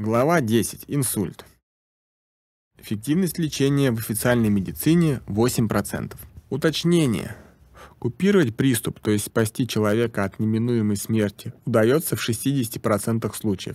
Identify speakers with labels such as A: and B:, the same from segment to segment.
A: Глава 10. Инсульт. Эффективность лечения в официальной медицине 8%. Уточнение. Купировать приступ, то есть спасти человека от неминуемой смерти, удается в 60% случаев.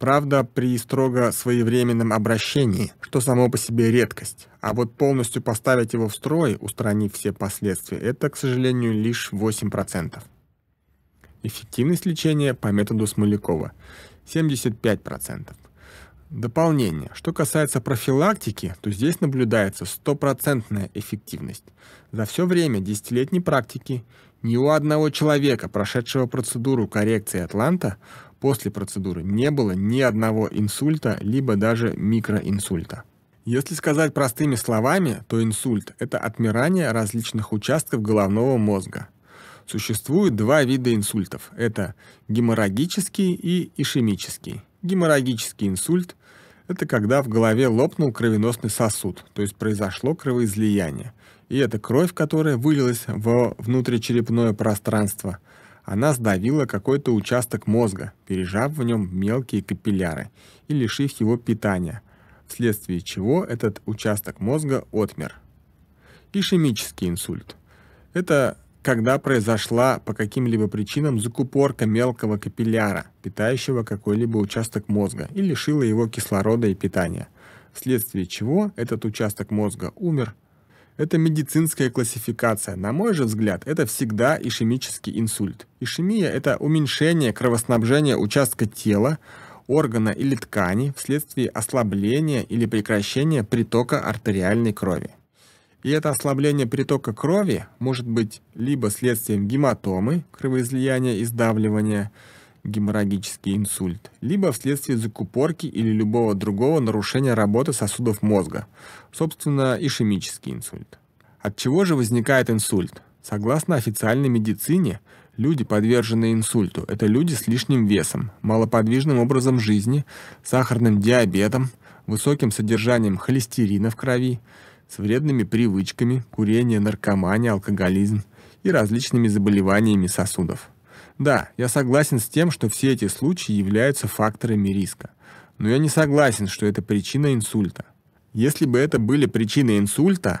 A: Правда, при строго своевременном обращении, что само по себе редкость. А вот полностью поставить его в строй, устранив все последствия, это, к сожалению, лишь 8%. Эффективность лечения по методу Смолякова. 75%. Дополнение. Что касается профилактики, то здесь наблюдается стопроцентная эффективность. За все время десятилетней практики ни у одного человека, прошедшего процедуру коррекции атланта, после процедуры не было ни одного инсульта, либо даже микроинсульта. Если сказать простыми словами, то инсульт – это отмирание различных участков головного мозга – Существует два вида инсультов. Это геморрагический и ишемический. Геморрагический инсульт – это когда в голове лопнул кровеносный сосуд, то есть произошло кровоизлияние. И эта кровь, которая вылилась во внутричерепное пространство, она сдавила какой-то участок мозга, пережав в нем мелкие капилляры и лишив его питания, вследствие чего этот участок мозга отмер. Ишемический инсульт – это когда произошла по каким-либо причинам закупорка мелкого капилляра, питающего какой-либо участок мозга, и лишила его кислорода и питания, вследствие чего этот участок мозга умер. Это медицинская классификация. На мой же взгляд, это всегда ишемический инсульт. Ишемия – это уменьшение кровоснабжения участка тела, органа или ткани вследствие ослабления или прекращения притока артериальной крови. И это ослабление притока крови может быть либо следствием гематомы, кровоизлияния и сдавливания, геморрагический инсульт, либо вследствие закупорки или любого другого нарушения работы сосудов мозга, собственно, ишемический инсульт. От чего же возникает инсульт? Согласно официальной медицине, люди, подверженные инсульту, это люди с лишним весом, малоподвижным образом жизни, сахарным диабетом, высоким содержанием холестерина в крови, с вредными привычками, курение, наркомания, алкоголизм и различными заболеваниями сосудов. Да, я согласен с тем, что все эти случаи являются факторами риска. Но я не согласен, что это причина инсульта. Если бы это были причины инсульта,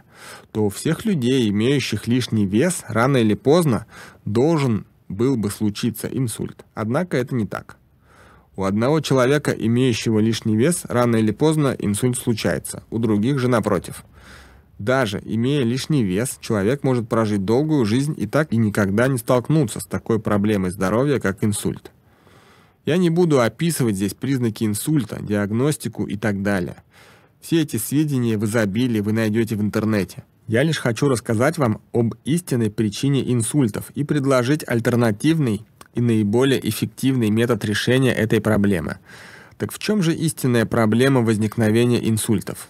A: то у всех людей, имеющих лишний вес, рано или поздно должен был бы случиться инсульт. Однако это не так. У одного человека, имеющего лишний вес, рано или поздно инсульт случается, у других же напротив – даже имея лишний вес, человек может прожить долгую жизнь и так и никогда не столкнуться с такой проблемой здоровья, как инсульт. Я не буду описывать здесь признаки инсульта, диагностику и так далее. Все эти сведения в изобилии вы найдете в интернете. Я лишь хочу рассказать вам об истинной причине инсультов и предложить альтернативный и наиболее эффективный метод решения этой проблемы. Так в чем же истинная проблема возникновения инсультов?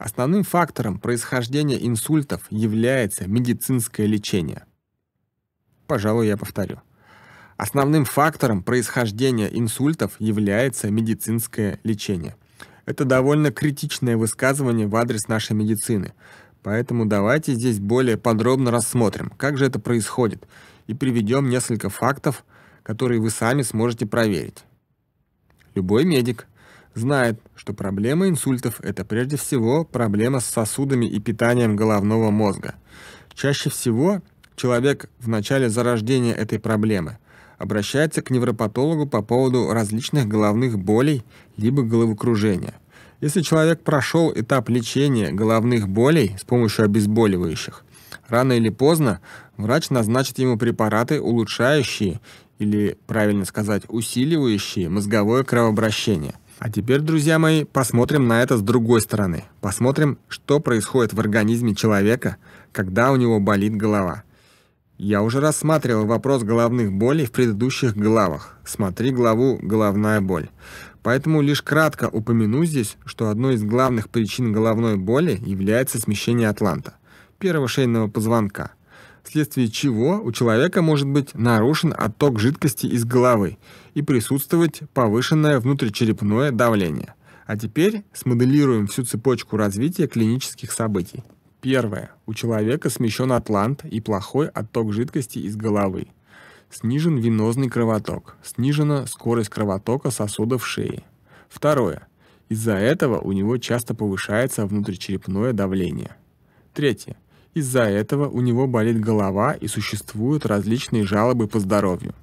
A: Основным фактором происхождения инсультов является медицинское лечение. Пожалуй, я повторю. Основным фактором происхождения инсультов является медицинское лечение. Это довольно критичное высказывание в адрес нашей медицины. Поэтому давайте здесь более подробно рассмотрим, как же это происходит, и приведем несколько фактов, которые вы сами сможете проверить. Любой медик, знает, что проблема инсультов – это прежде всего проблема с сосудами и питанием головного мозга. Чаще всего человек в начале зарождения этой проблемы обращается к невропатологу по поводу различных головных болей либо головокружения. Если человек прошел этап лечения головных болей с помощью обезболивающих, рано или поздно врач назначит ему препараты, улучшающие или, правильно сказать, усиливающие мозговое кровообращение – а теперь, друзья мои, посмотрим на это с другой стороны. Посмотрим, что происходит в организме человека, когда у него болит голова. Я уже рассматривал вопрос головных болей в предыдущих главах. Смотри главу «Головная боль». Поэтому лишь кратко упомяну здесь, что одной из главных причин головной боли является смещение атланта, первого шейного позвонка – вследствие чего у человека может быть нарушен отток жидкости из головы и присутствовать повышенное внутричерепное давление. А теперь смоделируем всю цепочку развития клинических событий. Первое. У человека смещен атлант и плохой отток жидкости из головы. Снижен венозный кровоток, снижена скорость кровотока сосудов шеи. Второе. Из-за этого у него часто повышается внутричерепное давление. Третье. Из-за этого у него болит голова и существуют различные жалобы по здоровью.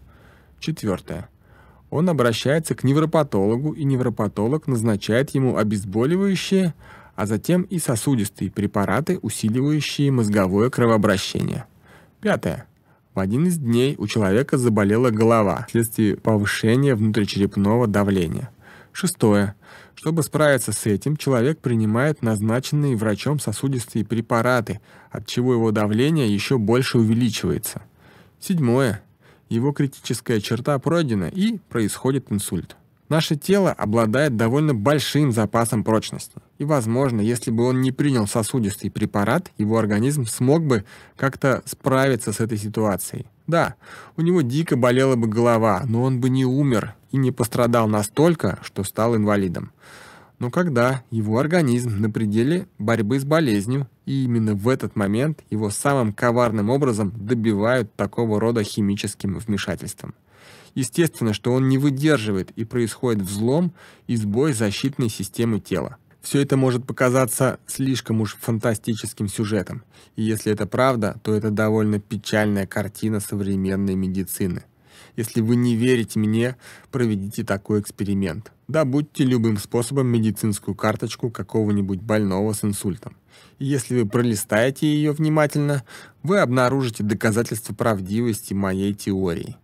A: Четвертое. Он обращается к невропатологу, и невропатолог назначает ему обезболивающие, а затем и сосудистые препараты, усиливающие мозговое кровообращение. Пятое. В один из дней у человека заболела голова вследствие повышения внутричерепного давления. Шестое. Чтобы справиться с этим, человек принимает назначенные врачом сосудистые препараты, от чего его давление еще больше увеличивается. Седьмое. Его критическая черта пройдена и происходит инсульт. Наше тело обладает довольно большим запасом прочности. И, возможно, если бы он не принял сосудистый препарат, его организм смог бы как-то справиться с этой ситуацией. Да, у него дико болела бы голова, но он бы не умер, и не пострадал настолько, что стал инвалидом. Но когда его организм на пределе борьбы с болезнью, и именно в этот момент его самым коварным образом добивают такого рода химическим вмешательством. Естественно, что он не выдерживает и происходит взлом и сбой защитной системы тела. Все это может показаться слишком уж фантастическим сюжетом. И если это правда, то это довольно печальная картина современной медицины – если вы не верите мне, проведите такой эксперимент. Добудьте любым способом медицинскую карточку какого-нибудь больного с инсультом. И если вы пролистаете ее внимательно, вы обнаружите доказательства правдивости моей теории.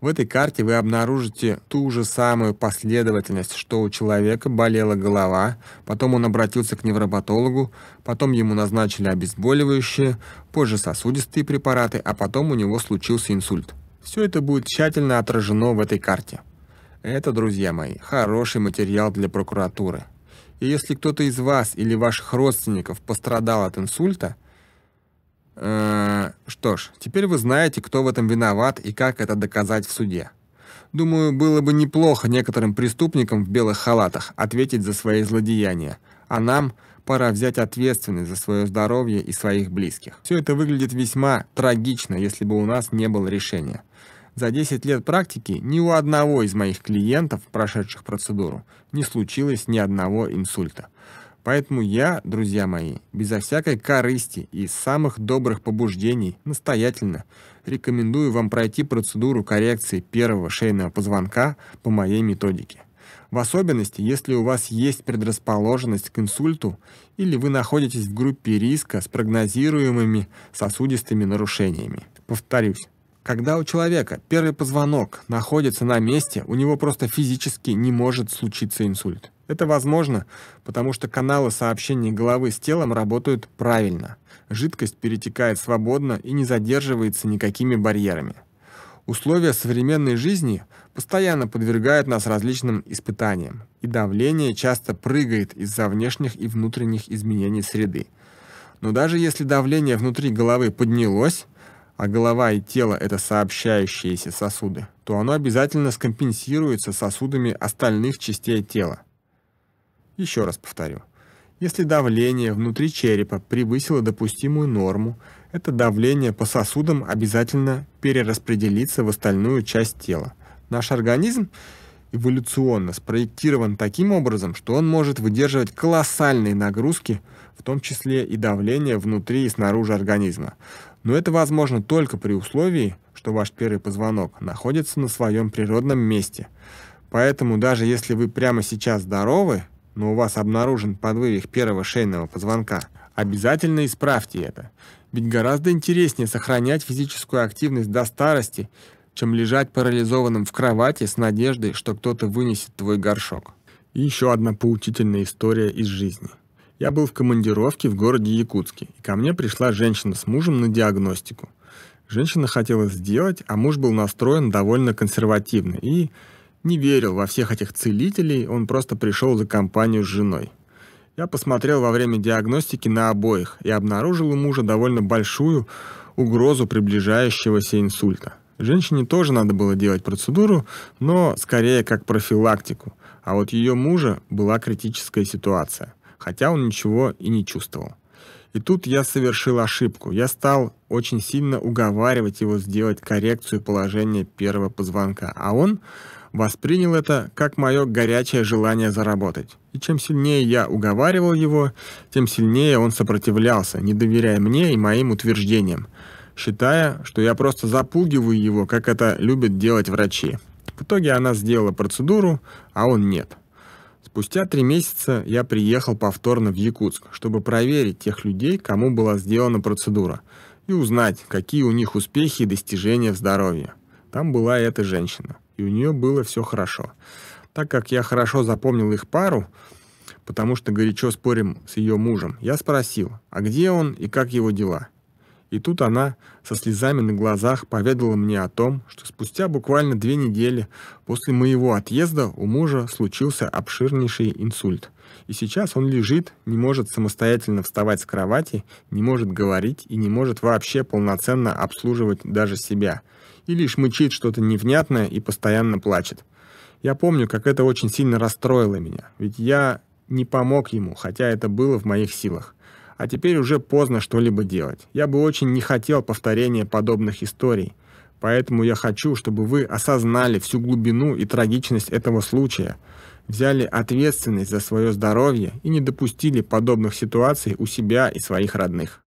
A: В этой карте вы обнаружите ту же самую последовательность, что у человека болела голова, потом он обратился к невропатологу, потом ему назначили обезболивающие, позже сосудистые препараты, а потом у него случился инсульт. Все это будет тщательно отражено в этой карте. Это, друзья мои, хороший материал для прокуратуры. И если кто-то из вас или ваших родственников пострадал от инсульта, э, что ж, теперь вы знаете, кто в этом виноват и как это доказать в суде. Думаю, было бы неплохо некоторым преступникам в белых халатах ответить за свои злодеяния, а нам – пора взять ответственность за свое здоровье и своих близких. Все это выглядит весьма трагично, если бы у нас не было решения. За 10 лет практики ни у одного из моих клиентов, прошедших процедуру, не случилось ни одного инсульта. Поэтому я, друзья мои, безо всякой корысти и самых добрых побуждений настоятельно рекомендую вам пройти процедуру коррекции первого шейного позвонка по моей методике в особенности, если у вас есть предрасположенность к инсульту или вы находитесь в группе риска с прогнозируемыми сосудистыми нарушениями. Повторюсь, когда у человека первый позвонок находится на месте, у него просто физически не может случиться инсульт. Это возможно, потому что каналы сообщения головы с телом работают правильно. Жидкость перетекает свободно и не задерживается никакими барьерами. Условия современной жизни постоянно подвергают нас различным испытаниям, и давление часто прыгает из-за внешних и внутренних изменений среды. Но даже если давление внутри головы поднялось, а голова и тело — это сообщающиеся сосуды, то оно обязательно скомпенсируется сосудами остальных частей тела. Еще раз повторю. Если давление внутри черепа превысило допустимую норму, это давление по сосудам обязательно перераспределится в остальную часть тела. Наш организм эволюционно спроектирован таким образом, что он может выдерживать колоссальные нагрузки, в том числе и давление внутри и снаружи организма. Но это возможно только при условии, что ваш первый позвонок находится на своем природном месте. Поэтому даже если вы прямо сейчас здоровы, но у вас обнаружен подвывих первого шейного позвонка, обязательно исправьте это. Ведь гораздо интереснее сохранять физическую активность до старости, чем лежать парализованным в кровати с надеждой, что кто-то вынесет твой горшок. И еще одна поучительная история из жизни. Я был в командировке в городе Якутске, и ко мне пришла женщина с мужем на диагностику. Женщина хотела сделать, а муж был настроен довольно консервативно и не верил во всех этих целителей, он просто пришел за компанию с женой. Я посмотрел во время диагностики на обоих и обнаружил у мужа довольно большую угрозу приближающегося инсульта. Женщине тоже надо было делать процедуру, но скорее как профилактику. А вот ее мужа была критическая ситуация, хотя он ничего и не чувствовал. И тут я совершил ошибку. Я стал очень сильно уговаривать его сделать коррекцию положения первого позвонка, а он воспринял это как мое горячее желание заработать. И чем сильнее я уговаривал его, тем сильнее он сопротивлялся, не доверяя мне и моим утверждениям, считая, что я просто запугиваю его, как это любят делать врачи. В итоге она сделала процедуру, а он нет. Спустя три месяца я приехал повторно в Якутск, чтобы проверить тех людей, кому была сделана процедура, и узнать, какие у них успехи и достижения в здоровье. Там была эта женщина и у нее было все хорошо. Так как я хорошо запомнил их пару, потому что горячо спорим с ее мужем, я спросил, а где он и как его дела? И тут она со слезами на глазах поведала мне о том, что спустя буквально две недели после моего отъезда у мужа случился обширнейший инсульт. И сейчас он лежит, не может самостоятельно вставать с кровати, не может говорить и не может вообще полноценно обслуживать даже себя – и лишь шмычит что-то невнятное и постоянно плачет. Я помню, как это очень сильно расстроило меня, ведь я не помог ему, хотя это было в моих силах. А теперь уже поздно что-либо делать. Я бы очень не хотел повторения подобных историй. Поэтому я хочу, чтобы вы осознали всю глубину и трагичность этого случая, взяли ответственность за свое здоровье и не допустили подобных ситуаций у себя и своих родных.